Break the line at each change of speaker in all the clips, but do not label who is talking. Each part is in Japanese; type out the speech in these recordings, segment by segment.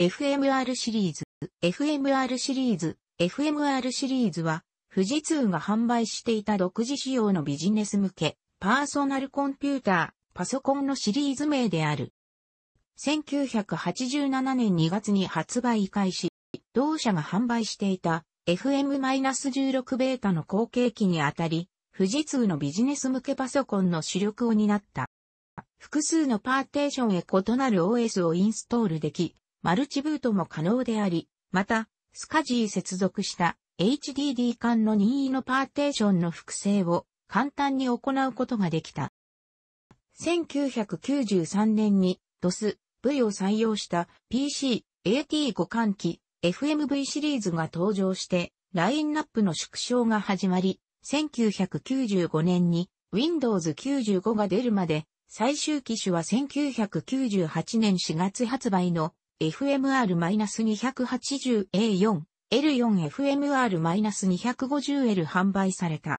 FMR シリーズ、FMR シリーズ、FMR シリーズは、富士通が販売していた独自仕様のビジネス向け、パーソナルコンピューター、パソコンのシリーズ名である。1987年2月に発売開始、同社が販売していた FM-16 ベータの後継機にあたり、富士通のビジネス向けパソコンの主力を担った。複数のパーテーションへ異なる OS をインストールでき、マルチブートも可能であり、また、スカジー接続した HDD 間の任意のパーテーションの複製を簡単に行うことができた。1993年に DOS V を採用した PC AT 互換機 FMV シリーズが登場してラインナップの縮小が始まり、1995年に Windows 95が出るまで最終機種は1998年4月発売の FMR-280A4、L4FMR-250L 販売された。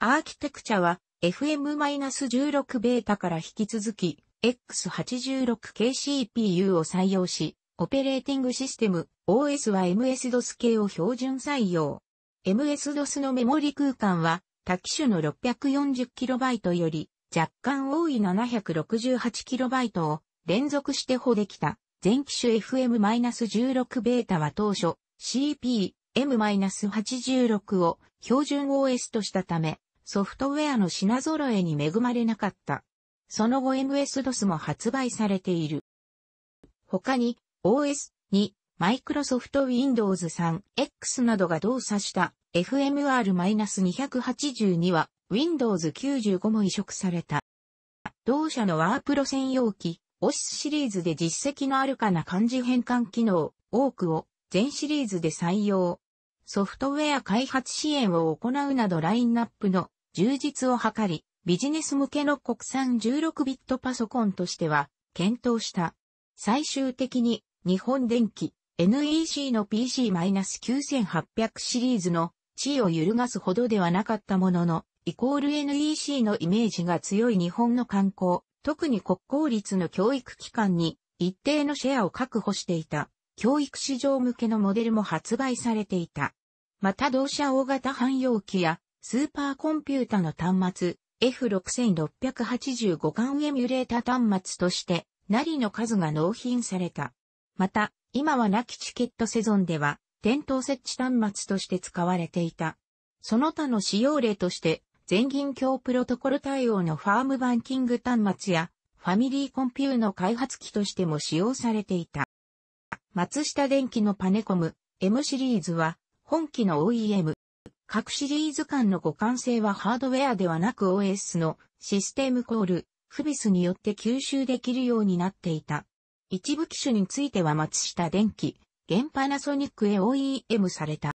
アーキテクチャは FM-16 ベータから引き続き X86KCPU を採用し、オペレーティングシステム OS は MS-DOS 系を標準採用。MS-DOS のメモリ空間は多機種の 640KB より若干多い 768KB を連続して保できた全機種 FM-16 ベータは当初 CP-M-86 を標準 OS としたため、ソフトウェアの品揃えに恵まれなかった。その後 MS-DOS も発売されている。他に OS2、マイクロソフト Windows 3、X などが動作した FMR-282 は Windows 95も移植された。同社のワープロ専用機オシスシリーズで実績のあるかな漢字変換機能、多くを全シリーズで採用。ソフトウェア開発支援を行うなどラインナップの充実を図り、ビジネス向けの国産16ビットパソコンとしては検討した。最終的に日本電機 NEC の PC-9800 シリーズの地位を揺るがすほどではなかったものの、イコール NEC のイメージが強い日本の観光、特に国公立の教育機関に一定のシェアを確保していた、教育市場向けのモデルも発売されていた。また同社大型汎用機やスーパーコンピュータの端末 F6685 間エミュレータ端末としてなりの数が納品された。また、今はなきチケットセゾンでは、店頭設置端末として使われていた。その他の使用例として、全銀鏡プロトコル対応のファームバンキング端末やファミリーコンピューの開発機としても使用されていた。松下電機のパネコム M シリーズは本機の OEM。各シリーズ間の互換性はハードウェアではなく OS のシステムコール、フビスによって吸収できるようになっていた。一部機種については松下電機、現パナソニックへ OEM された。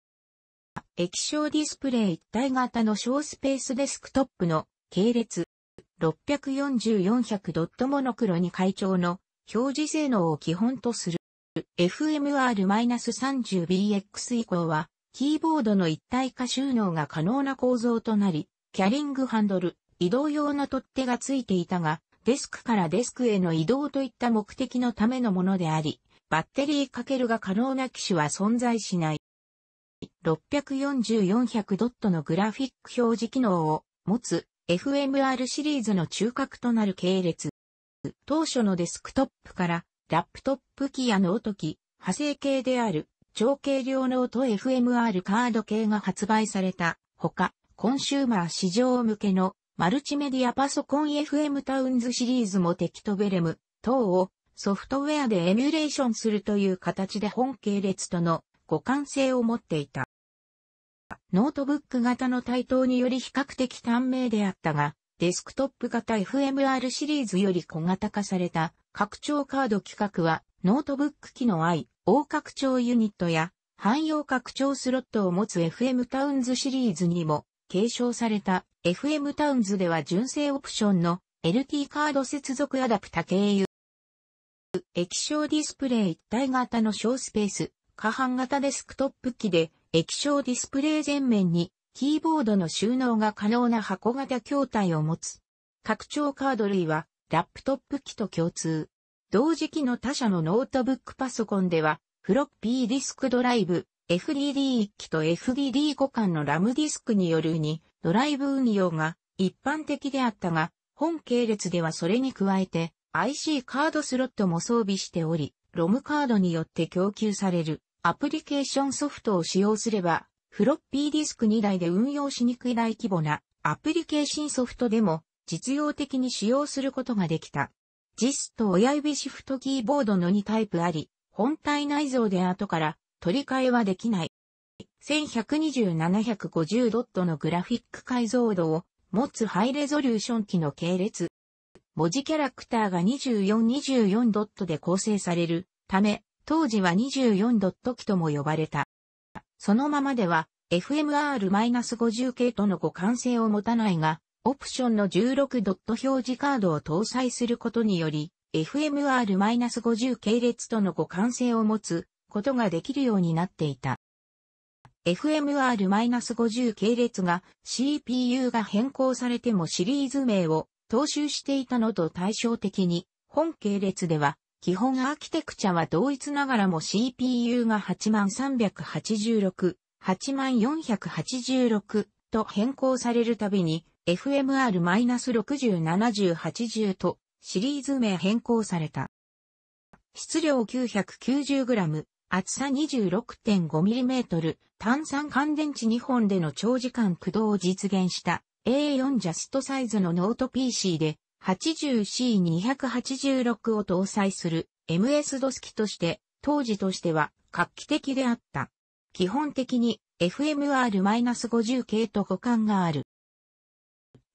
液晶ディスプレイ一体型の小スペースデスクトップの系列 640-400. モノクロに会長の表示性能を基本とする。FMR-30BX 以降は、キーボードの一体化収納が可能な構造となり、キャリングハンドル、移動用の取っ手が付いていたが、デスクからデスクへの移動といった目的のためのものであり、バッテリーかけるが可能な機種は存在しない。640-400ドットのグラフィック表示機能を持つ FMR シリーズの中核となる系列。当初のデスクトップからラップトップ機やノート機、派生系である超軽量ノート FMR カード系が発売されたほか、コンシューマー市場向けのマルチメディアパソコン FM タウンズシリーズもテキトベレム等をソフトウェアでエミュレーションするという形で本系列との互換性を持っていた。ノートブック型の台頭により比較的短命であったが、デスクトップ型 FMR シリーズより小型化された拡張カード規格はノートブック機能 I、大拡張ユニットや汎用拡張スロットを持つ FM タウンズシリーズにも継承された FM タウンズでは純正オプションの LT カード接続アダプタ経由。液晶ディスプレイ一体型の小スペース、下半型デスクトップ機で液晶ディスプレイ前面にキーボードの収納が可能な箱型筐体を持つ。拡張カード類はラップトップ機と共通。同時期の他社のノートブックパソコンではフロッピーディスクドライブ、FDD1 機と FDD5 間のラムディスクによるにドライブ運用が一般的であったが、本系列ではそれに加えて IC カードスロットも装備しており、ロムカードによって供給されるアプリケーションソフトを使用すれば、フロッピーディスク2台で運用しにくい大規模なアプリケーションソフトでも実用的に使用することができた。JIS と親指シフトキーボードの2タイプあり、本体内蔵で後から取り替えはできない。1120-750ドットのグラフィック解像度を持つハイレゾリューション機の系列。文字キャラクターが2424 24ドットで構成されるため、当時は24ドット機とも呼ばれた。そのままでは FMR-50 系との互換性を持たないが、オプションの16ドット表示カードを搭載することにより、FMR-50 系列との互換性を持つことができるようになっていた。FMR-50 系列が CPU が変更されてもシリーズ名を踏襲していたのと対照的に、本系列では基本アーキテクチャは同一ながらも CPU が8386、8486と変更されるたびに FMR-607080 とシリーズ名変更された。質量 990g、厚さ 26.5mm、炭酸乾電池2本での長時間駆動を実現した A4 ジャストサイズのノート PC で 80C286 を搭載する MS-DOS 機として、当時としては画期的であった。基本的に FMR-50 系と互換がある。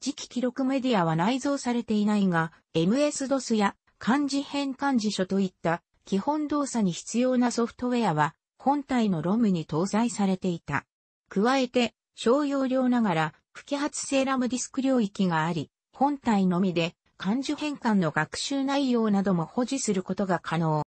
次期記録メディアは内蔵されていないが、MS-DOS や漢字変換辞書といった基本動作に必要なソフトウェアは本体の ROM に搭載されていた。加えて、小容量ながら不揮発性ラムディスク領域があり、本体のみで漢字変換の学習内容なども保持することが可能。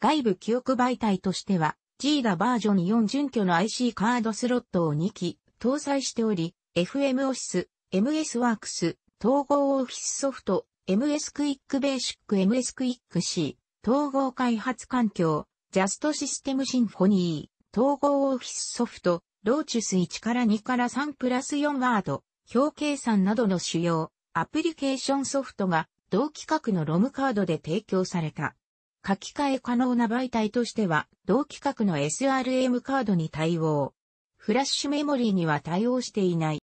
外部記憶媒体としては、ジーダバージョン4準拠の IC カードスロットを2機搭載しており、FM オフィス、MS ワークス、統合オフィスソフト、MS クイックベーシック、MS クイック C、統合開発環境、ジャストシステムシンフォニー、統合オフィスソフト、ローチュス1から2から3プラス4ワード、表計算などの主要、アプリケーションソフトが同規格のロムカードで提供された。書き換え可能な媒体としては、同規格の SRM カードに対応。フラッシュメモリーには対応していない。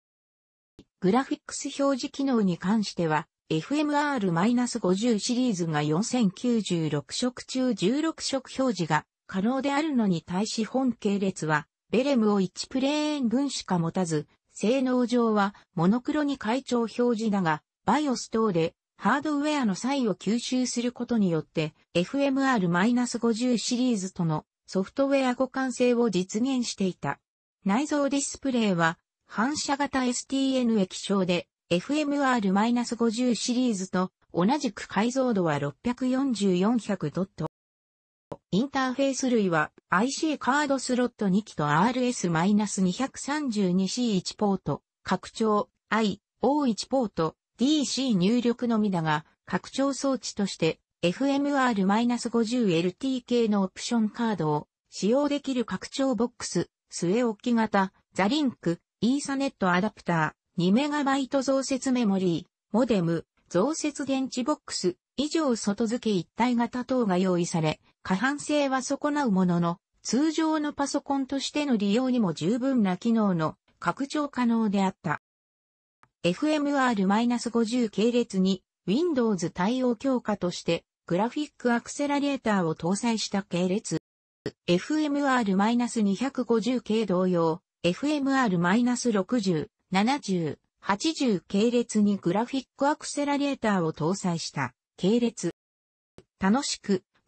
グラフィックス表示機能に関しては、FMR-50 シリーズが4096色中16色表示が可能であるのに対し本系列は、ベレムを1プレーン分しか持たず、性能上はモノクロに階調表示だが、BIOS 等でハードウェアの際を吸収することによって FMR-50 シリーズとのソフトウェア互換性を実現していた。内蔵ディスプレイは反射型 STN 液晶で FMR-50 シリーズと同じく解像度は6 4 4 1 0 0ドット。インターフェース類は IC カードスロット2機と RS-232C1 ポート、拡張 I-O1 ポート、DC 入力のみだが、拡張装置として FMR-50LT k のオプションカードを使用できる拡張ボックス、末置き型、ザリンク、イーサネットアダプター、2MB 増設メモリー、モデム、増設電池ボックス、以上外付け一体型等が用意され、可搬性は損なうものの、通常のパソコンとしての利用にも十分な機能の拡張可能であった。FMR-50 系列に Windows 対応強化としてグラフィックアクセラレーターを搭載した系列。FMR-250 系同様、FMR-60、70、80系列にグラフィックアクセラレーターを搭載した系列。楽しく